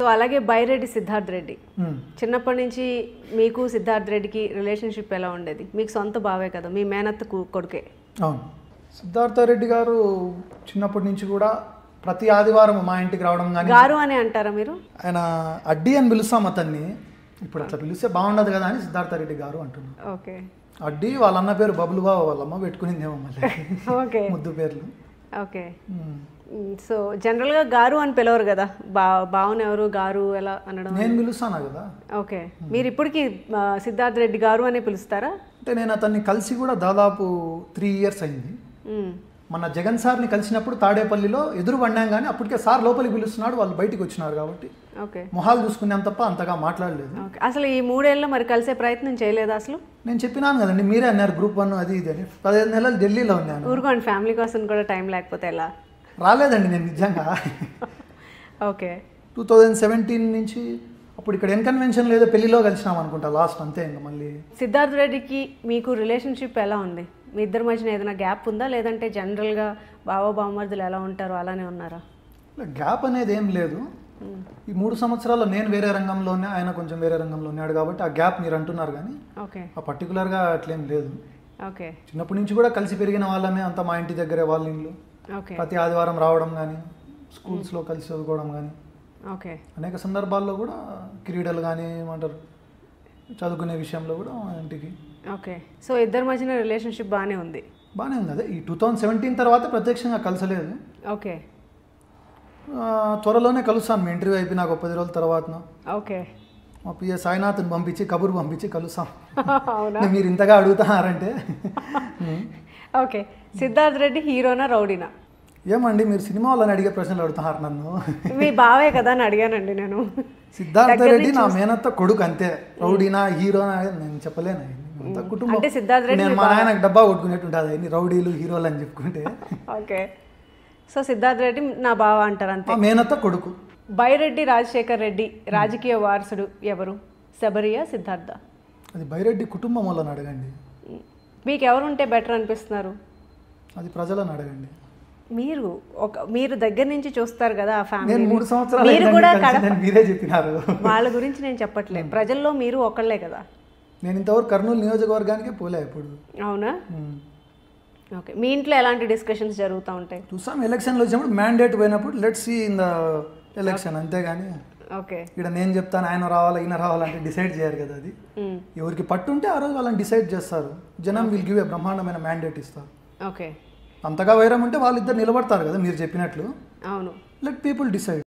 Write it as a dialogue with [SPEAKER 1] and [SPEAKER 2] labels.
[SPEAKER 1] So అలాగే Byreddy Siddharth Reddy hmm. చిన్నప్పటి నుంచి మీకు సిద్ధార్థ్ రెడ్డికి రిలేషన్షిప్ ఎలా ఉండేది మీకు సొంత బావే కదా మీ మేనత్త కొడుకే
[SPEAKER 2] అవును సిద్ధార్థ రెడ్డి గారు చిన్నప్పటి నుంచి కూడా ప్రతి ఆదివారం మా ఇంటికి రావడం కానీ గారు
[SPEAKER 1] అని అంటారా మీరు
[SPEAKER 2] ఆయన అడ్డి అని పిలుస్తాం అతన్ని ఇప్పుడు అట్లా పిలిస్తే బాగుండదు కదా అని సిద్ధార్థ రెడ్డి గారు అంటున్నారు ఓకే అడ్డి వాళ్ళ అన్న పేరు బబులు బాబు వాళ్ళమ్మ పెట్టుకునిందేమో మళ్ళీ ముద్దు పేర్లు
[SPEAKER 1] ఓకే సో hmm. జనరల్గా hmm, గారు అని పిలవరు కదా బా బావుని ఎవరు గారు ఎలా అనడం నేను పిలుస్తాను కదా ఓకే hmm. మీరు ఇప్పటికీ సిద్ధార్థ్ రెడ్డి గారు అని
[SPEAKER 2] పిలుస్తారా అంటే నేను అతన్ని కలిసి కూడా దాదాపు త్రీ ఇయర్స్ అయింది మన జగన్ సార్ని కలిసినప్పుడు తాడేపల్లిలో ఎదురు పడ్డాం కానీ అప్పటికే సార్ లోపలికి పిలుస్తున్నాడు వాళ్ళు బయటకు వచ్చినారు కాబట్టి మొహాలు చూసుకున్నాం తప్ప అంతగా మాట్లాడలేదు
[SPEAKER 1] అసలు ఈ మూడేళ్ళలో మరి కలిసే ప్రయత్నం చేయలేదు అసలు
[SPEAKER 2] నేను చెప్పినాను కదండి మీరే అన్నారు గ్రూప్ వన్ అది ఇది అని పదిహేను నెలలు ఢిల్లీలో ఉన్నాను
[SPEAKER 1] ఊరుకోండి ఫ్యామిలీ కోసం కూడా టైం లేకపోతే ఎలా
[SPEAKER 2] రాలేదండి నేను నిజంగా ఓకే టూ థౌజండ్ సెవెంటీన్ నుంచి అప్పుడు ఇక్కడ ఎన్కన్వెన్షన్ లేదో పెళ్లిలో కలిసినాం అనుకుంటా లాస్ట్ అంతే ఇంకా మళ్ళీ
[SPEAKER 1] సిద్ధార్థ రెడ్డికి మీకు రిలేషన్షిప్ ఎలా ఉంది మీ ఇద్దరి మధ్యన ఏదైనా గ్యాప్ ఉందా లేదంటే జనరల్గా బావ బామర్దులు ఎలా ఉంటారో అలానే ఉన్నారా
[SPEAKER 2] గ్యాప్ అనేది ఏం లేదు ఈ మూడు సంవత్సరాల్లో నేను వేరే రంగంలోనే ఆయన కొంచెం వేరే రంగంలో ఉన్నాడు కాబట్టి ఆ గ్యాప్ మీరు అంటున్నారు కానీ ఆ పర్టికులర్గా అట్లేం లేదు ఓకే చిన్నప్పటి నుంచి కూడా కలిసి పెరిగిన వాళ్ళమే అంత మా ఇంటి దగ్గరే వాళ్ళ ఇల్లు ప్రతి ఆదివారం రావడం కానీ స్కూల్స్లో కలిసి చదువుకోవడం కానీ ఓకే అనేక సందర్భాల్లో కూడా క్రీడలు కానీ ఏమంటారు చదువుకునే విషయంలో కూడా మా ఇంటికి
[SPEAKER 1] ఓకే సో ఇద్దరి మధ్యన రిలేషన్షిప్ బాగానే ఉంది బాగానే ఉంది అదే
[SPEAKER 2] ఈ టూ థౌజండ్ సెవెంటీన్ తర్వాత ప్రత్యక్షంగా కలిసలేదు ఓకే త్వరలోనే కలుస్తాను మీ ఇంటర్వ్యూ అయిపోయినా ఒక పది రోజుల తర్వాత ఓకే మా పిఎస్ సాయినాథ్ని పంపించి కబురు పంపించి కలుస్తాం మీరు ఇంతగా అడుగుతున్నారంటే
[SPEAKER 1] ఓకే సిద్ధార్థ్ రెడ్డి హీరోనా రౌడీనా
[SPEAKER 2] ఏమండి మీరు సినిమా వాళ్ళని అడిగే ప్రశ్నలు అడుగుతున్నారు నన్ను
[SPEAKER 1] మీ బావే కదా అని అడిగానండి నేను
[SPEAKER 2] సిద్ధార్థ రెడ్డి నా మేనత్త కొడుకు అంతే రౌడీనా హీరోనా నేను చెప్పలేను కుటుంబం అంటే సిద్ధార్థ రెడ్డి మా ఆయనకు డబ్బా కొట్టుకునేట్టుంటుంది రౌడీలు హీరోలు అని చెప్పుకుంటే ఓకే
[SPEAKER 1] సో సిద్ధార్థ రెడ్డి నా బావ అంటారు అంతే కొడుకు బైరెడ్డి రాజశేఖర్ రెడ్డి రాజకీయ వారసుడు ఎవరు శబరియా సిద్ధార్థ
[SPEAKER 2] అది బైరెడ్డి కుటుంబం వల్ల అడగండి
[SPEAKER 1] మీకు ఎవరుంటే బెటర్ అనిపిస్తున్నారు
[SPEAKER 2] అది ప్రజలను అడగండి
[SPEAKER 1] మీరు ఒక మీరు దగ్గర నుంచి చూస్తారు కదా ఆ ఫ్యామిలీ మూడు సంవత్సరాలు కూడా వాళ్ళ గురించి నేను చెప్పట్లేదు ప్రజల్లో మీరు ఒకళ్ళే కదా
[SPEAKER 2] నేను ఇంతవరకు కర్నూలు నియోజకవర్గానికి పోలే ఇప్పుడు
[SPEAKER 1] అవునా ఓకే మీ ఇంట్లో ఎలాంటి డిస్కషన్స్ జరుగుతూ
[SPEAKER 2] ఉంటాయి చూసాం ఎలక్షన్లో వచ్చినప్పుడు మ్యాండేట్ పోయినప్పుడు let's see in the election అంతేగాని ఓకే ఇక్కడ నేను చెప్తాను ఆయన రావాలా ఈయన రావాలంటే డిసైడ్ చేయరు కదా అది ఎవరికి పట్టు ఉంటే ఆ రోజు వాళ్ళని డిసైడ్ చేస్తారు జనం విల్ గివ్ బ్రహ్మాండమైన మ్యాండేట్ ఇస్తారు ఓకే అంతగా వైరం ఉంటే వాళ్ళిద్దరు నిలబడతారు కదా మీరు చెప్పినట్లు అవును లెట్ పీపుల్ డిసైడ్